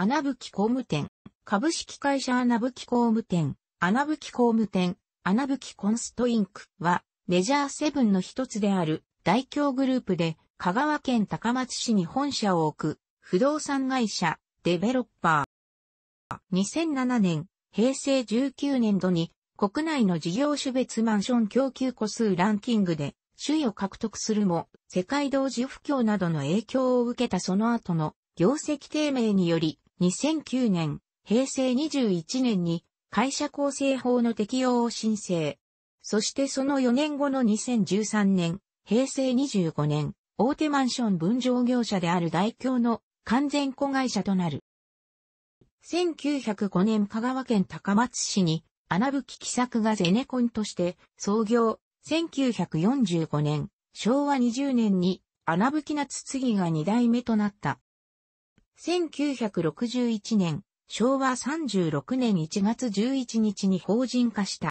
穴吹工務店、株式会社穴吹工務店、穴吹工務店、穴吹コンストインクは、メジャーセブンの一つである、大京グループで、香川県高松市に本社を置く、不動産会社、デベロッパー。2007年、平成19年度に、国内の事業種別マンション供給個数ランキングで、首位を獲得するも、世界同時不況などの影響を受けたその後の、業績低迷により、2009年、平成21年に会社構成法の適用を申請。そしてその4年後の2013年、平成25年、大手マンション分譲業者である大京の完全子会社となる。1905年香川県高松市に穴吹喜作がゼネコンとして創業。1945年、昭和20年に穴吹き夏次が2代目となった。1961年、昭和36年1月11日に法人化した。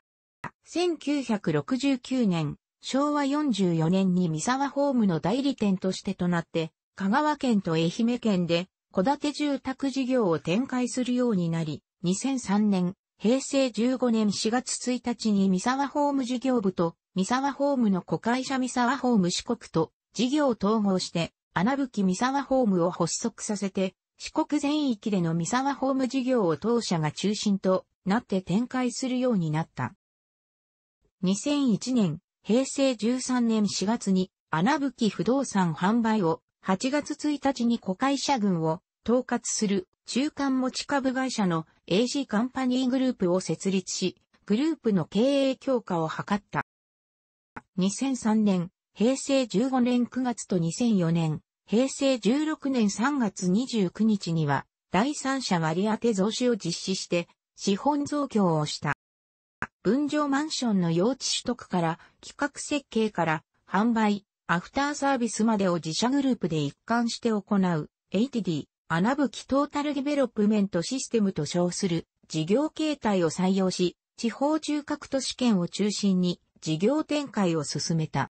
1969年、昭和44年に三沢ホームの代理店としてとなって、香川県と愛媛県で、戸建て住宅事業を展開するようになり、2003年、平成15年4月1日に三沢ホーム事業部と、三沢ホームの子会社三沢ホーム四国と事業を統合して、穴吹三沢ホームを発足させて、四国全域での三沢ホーム事業を当社が中心となって展開するようになった。2001年、平成13年4月に穴吹不動産販売を8月1日に子会社群を統括する中間持ち株会社の AG カンパニーグループを設立し、グループの経営強化を図った。2003年、平成15年9月と2004年、平成16年3月29日には、第三者割当増資を実施して、資本増強をした。分譲マンションの用地取得から、企画設計から、販売、アフターサービスまでを自社グループで一貫して行う、ATD、穴吹トータルデベロップメントシステムと称する事業形態を採用し、地方中核都市圏を中心に事業展開を進めた。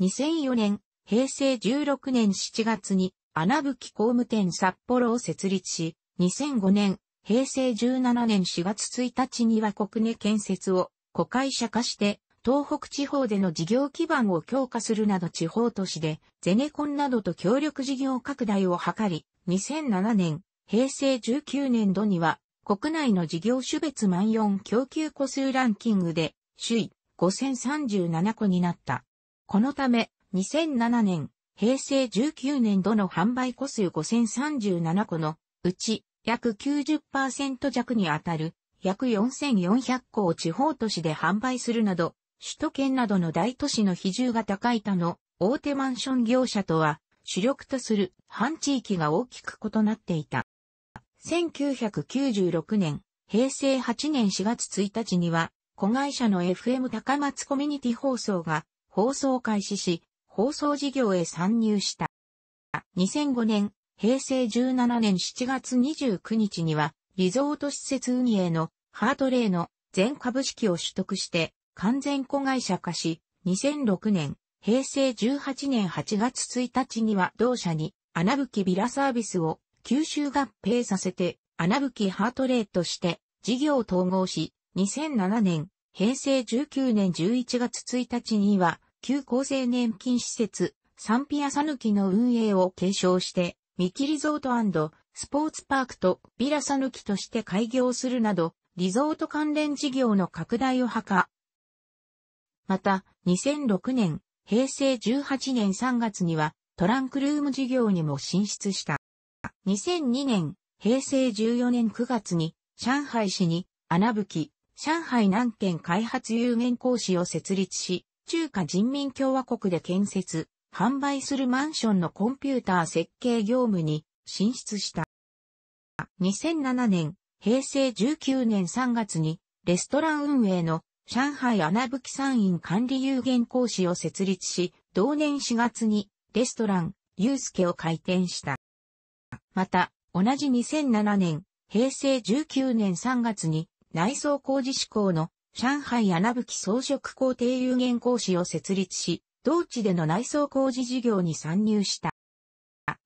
2004年、平成16年7月に穴吹工務店札幌を設立し、2005年、平成17年4月1日には国根建設を子会社化して、東北地方での事業基盤を強化するなど地方都市で、ゼネコンなどと協力事業拡大を図り、2007年、平成19年度には、国内の事業種別万4供給個数ランキングで、首位5037個になった。このため、2007年、平成19年度の販売個数5037個のうち約90%弱にあたる約4400個を地方都市で販売するなど、首都圏などの大都市の比重が高い他の大手マンション業者とは主力とする半地域が大きく異なっていた。1996年、平成8年4月1日には、子会社の FM 高松コミュニティ放送が放送開始し、放送事業へ参入した。2005年、平成17年7月29日には、リゾート施設運営のハートレイの全株式を取得して完全子会社化し、2006年、平成18年8月1日には同社に穴吹ビラサービスを吸収合併させて穴吹ハートレイとして事業を統合し、2007年、平成19年11月1日には旧厚生年金施設、サンピアサヌキの運営を継承して、ミキリゾートスポーツパークとビラサヌキとして開業するなど、リゾート関連事業の拡大を図。また、2006年、平成18年3月には、トランクルーム事業にも進出した。2002年、平成14年9月に、上海市に、穴吹、上海南県開発有限公司を設立し、中華人民共和国で建設、販売するマンションのコンピューター設計業務に進出した。2007年、平成19年3月に、レストラン運営の上海穴吹山院管理有限講師を設立し、同年4月にレストラン、ユースケを開店した。また、同じ2007年、平成19年3月に内装工事志向の上海穴吹装飾工程有限講師を設立し、同地での内装工事事業に参入した。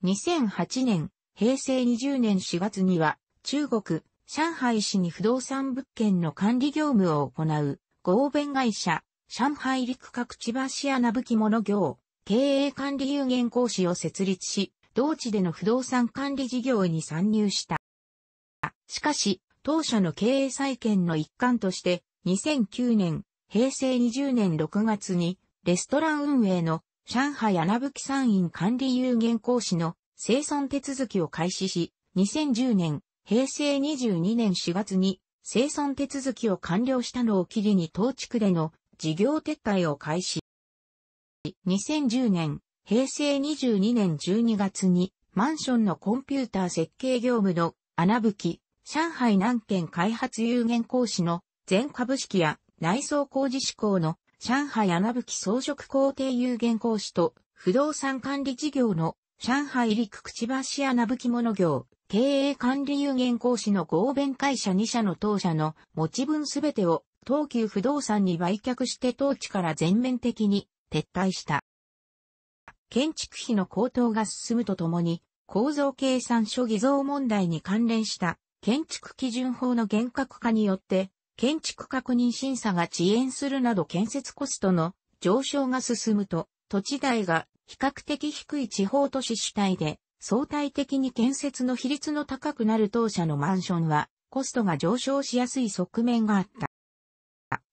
2008年、平成20年4月には、中国、上海市に不動産物件の管理業務を行う、合弁会社、上海陸各千葉市穴吹物業、経営管理有限講師を設立し、同地での不動産管理事業に参入した。しかし、当社の経営再建の一環として、2009年、平成20年6月に、レストラン運営の上海穴吹山院管理有限講師の生存手続きを開始し、2010年、平成22年4月に生存手続きを完了したのを機に当地区での事業撤退を開始。2010年、平成22年12月にマンションのコンピューター設計業務の穴吹、上海南県開発有限講師の全株式や内装工事志向の上海穴吹装飾工程有限講師と不動産管理事業の上海陸口橋穴吹物業経営管理有限講師の合弁会社2社の当社の持ち分すべてを東急不動産に売却して当地から全面的に撤退した。建築費の高騰が進むとともに構造計算書偽造問題に関連した建築基準法の厳格化によって建築確認審査が遅延するなど建設コストの上昇が進むと、土地代が比較的低い地方都市主体で、相対的に建設の比率の高くなる当社のマンションは、コストが上昇しやすい側面があった。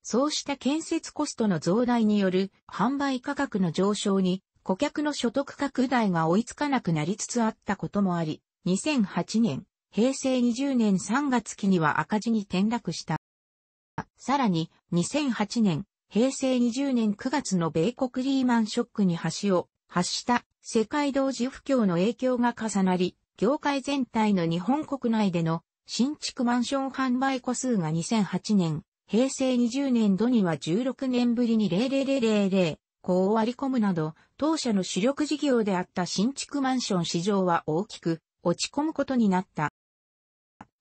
そうした建設コストの増大による販売価格の上昇に顧客の所得拡大が追いつかなくなりつつあったこともあり、2008年、平成20年3月期には赤字に転落した。さらに2008年、平成20年9月の米国リーマンショックに橋を発した世界同時不況の影響が重なり、業界全体の日本国内での新築マンション販売個数が2008年、平成20年度には16年ぶりに0 0 0 0こう割り込むなど、当社の主力事業であった新築マンション市場は大きく落ち込むことになった。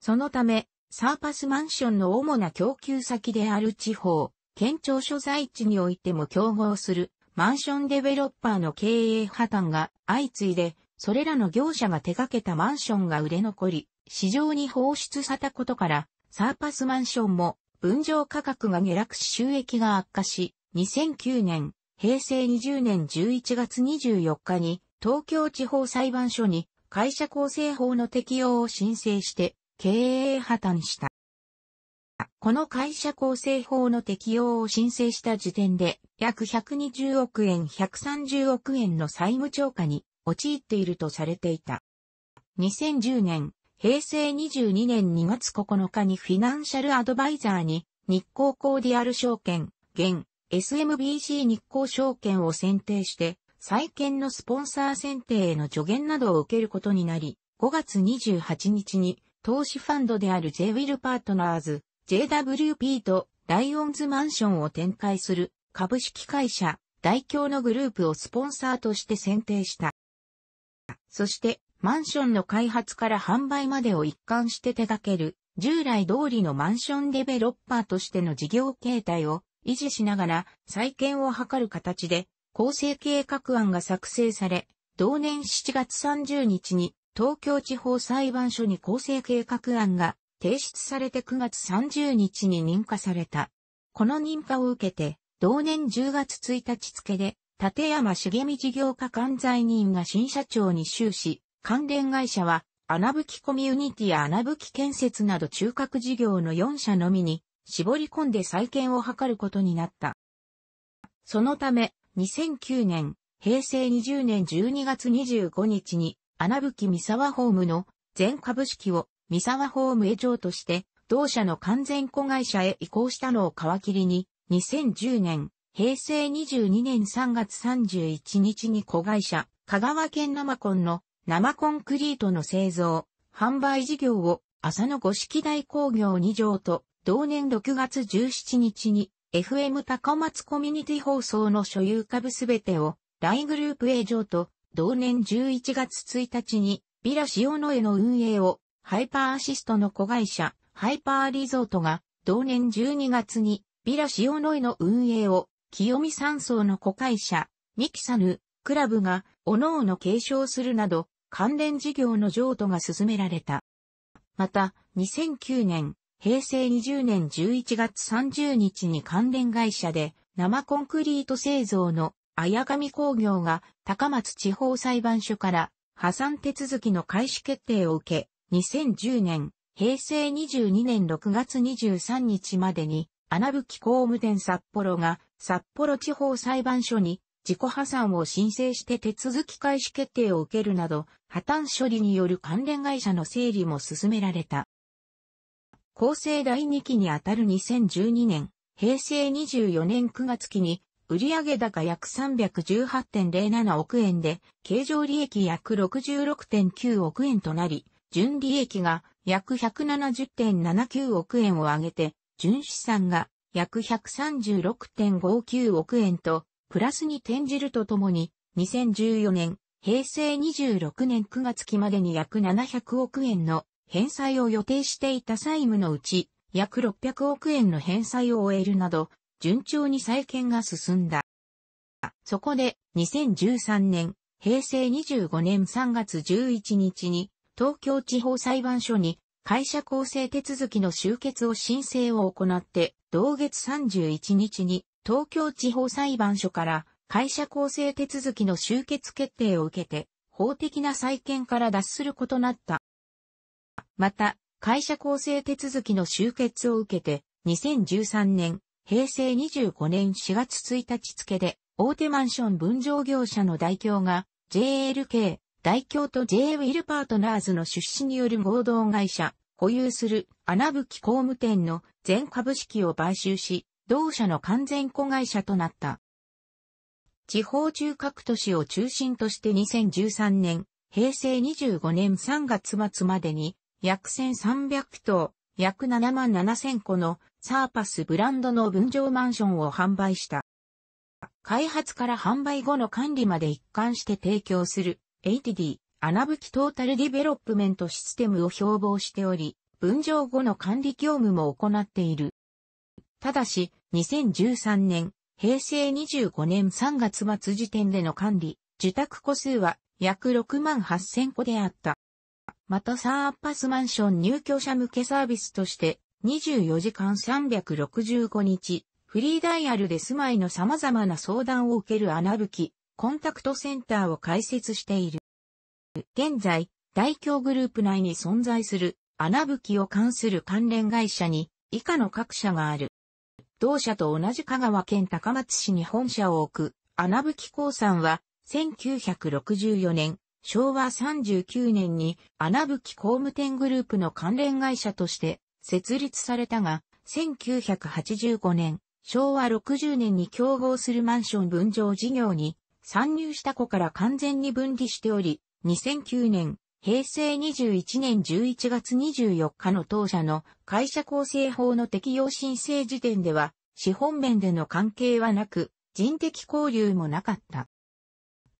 そのため、サーパスマンションの主な供給先である地方、県庁所在地においても競合するマンションデベロッパーの経営破綻が相次いで、それらの業者が手掛けたマンションが売れ残り、市場に放出されたことから、サーパスマンションも分譲価格が下落し収益が悪化し、2009年、平成20年11月24日に東京地方裁判所に会社構成法の適用を申請して経営破綻した。この会社構成法の適用を申請した時点で、約120億円130億円の債務超過に陥っているとされていた。2010年、平成22年2月9日にフィナンシャルアドバイザーに日光コーディアル証券、現 SMBC 日光証券を選定して、債券のスポンサー選定への助言などを受けることになり、5月28日に投資ファンドである j w i l パートナーズ、JWP とライオンズマンションを展開する株式会社、大京のグループをスポンサーとして選定した。そして、マンションの開発から販売までを一貫して手掛ける、従来通りのマンションデベロッパーとしての事業形態を維持しながら再建を図る形で構成計画案が作成され、同年7月30日に東京地方裁判所に構成計画案が提出されて9月30日に認可された。この認可を受けて、同年10月1日付で、立山茂美事業家管財人が新社長に就し、関連会社は、穴吹コミュニティや穴吹建設など中核事業の4社のみに、絞り込んで再建を図ることになった。そのため、2009年、平成20年12月25日に、穴吹三沢ホームの全株式を三沢ホームへ譲として、同社の完全子会社へ移行したのを皮切りに、2010年、平成22年3月31日に子会社、香川県生コンの生コンクリートの製造、販売事業を朝野五式大工業2条と、同年6月17日に FM 高松コミュニティ放送の所有株すべてを、大グループ営上と同年11月1日に、ビラ塩野への運営を、ハイパーアシストの子会社、ハイパーリゾートが、同年12月に、ビラ塩野への運営を、清見山荘の子会社、ミキサヌ、クラブが、各々継承するなど、関連事業の譲渡が進められた。また、2009年、平成20年11月30日に関連会社で、生コンクリート製造の綾上工業が高松地方裁判所から破産手続きの開始決定を受け、2010年、平成22年6月23日までに、穴吹工務店札幌が札幌地方裁判所に自己破産を申請して手続き開始決定を受けるなど、破綻処理による関連会社の整理も進められた。厚生第2期にあたる2012年、平成24年9月期に売上高約318.07億円で、経常利益約66.9億円となり、純利益が約170.79億円を上げて、純資産が約136.59億円と、プラスに転じるとともに、2014年、平成26年9月期までに約700億円の返済を予定していた債務のうち、約600億円の返済を終えるなど、順調に再建が進んだ。そこで、2013年、平成25年3月11日に、東京地方裁判所に、会社構成手続きの終結を申請を行って、同月31日に、東京地方裁判所から、会社構成手続きの終結決定を受けて、法的な再建から脱することなった。また、会社構成手続きの終結を受けて、2013年平成25年4月1日付で、大手マンション分譲業者の代表が、JLK、代表と J ウィルパートナーズの出資による合同会社、保有する穴吹工務店の全株式を買収し、同社の完全子会社となった。地方中核都市を中心として2013年、平成25年3月末までに約1300棟、約7万7000個のサーパスブランドの分譲マンションを販売した。開発から販売後の管理まで一貫して提供する ATD 穴吹トータルディベロップメントシステムを標榜しており、分譲後の管理業務も行っている。ただし、2013年、平成25年3月末時点での管理、受託個数は約6万8000個であった。またサーパスマンション入居者向けサービスとして、24時間365日、フリーダイヤルで住まいの様々な相談を受ける穴吹き、コンタクトセンターを開設している。現在、大京グループ内に存在する穴吹きを関する関連会社に以下の各社がある。同社と同じ香川県高松市に本社を置く穴吹興産は1964年昭和39年に穴吹工務店グループの関連会社として設立されたが、1985年、昭和60年に競合するマンション分譲事業に参入した子から完全に分離しており、2009年、平成21年11月24日の当社の会社構成法の適用申請時点では、資本面での関係はなく、人的交流もなかった。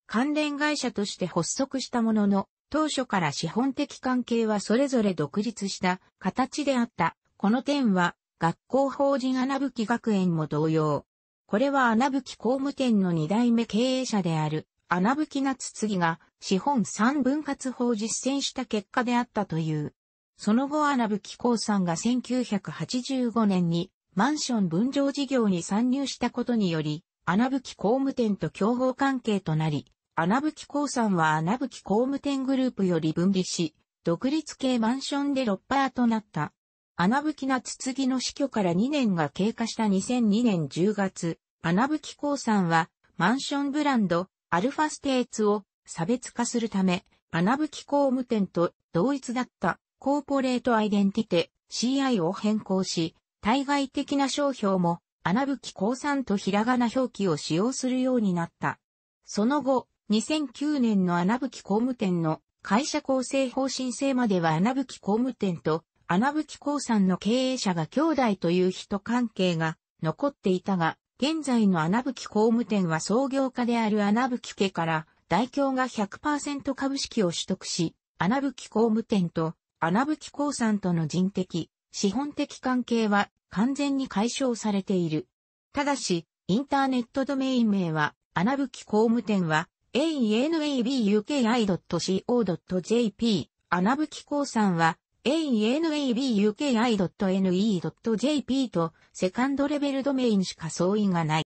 関連会社として発足したものの、当初から資本的関係はそれぞれ独立した形であった。この点は、学校法人穴吹学園も同様。これは穴吹工務店の二代目経営者である、穴吹夏次が資本三分割法を実践した結果であったという。その後穴吹工さんが1985年にマンション分譲事業に参入したことにより、穴吹工務店と競合関係となり、穴吹鉱山は穴吹工務店グループより分離し、独立系マンションでロッパーとなった。穴吹なつつぎの死去から2年が経過した2002年10月、穴吹鉱山はマンションブランドアルファステーツを差別化するため、穴吹工務店と同一だったコーポレートアイデンティティ CI を変更し、対外的な商標も穴吹鉱山とひらがな表記を使用するようになった。その後、2009年の穴吹工務店の会社構成方申請までは穴吹工務店と穴吹工産の経営者が兄弟という人関係が残っていたが、現在の穴吹工務店は創業家である穴吹家から代表が100%株式を取得し、穴吹工務店と穴吹工産との人的、資本的関係は完全に解消されている。ただし、インターネットドメイン名は穴吹工務店は anabuki.co.jp 穴吹興産は anabuki.ne.jp とセカンドレベルドメインしか相違がない。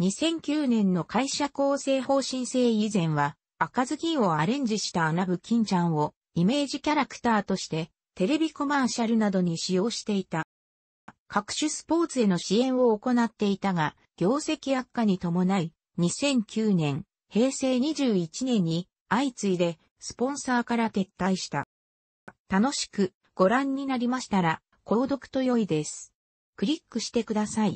2009年の会社構成方針制以前は赤ずきをアレンジした穴吹金ちゃんをイメージキャラクターとしてテレビコマーシャルなどに使用していた。各種スポーツへの支援を行っていたが、業績悪化に伴い、2009年、平成21年に相次いでスポンサーから撤退した。楽しくご覧になりましたら、購読と良いです。クリックしてください。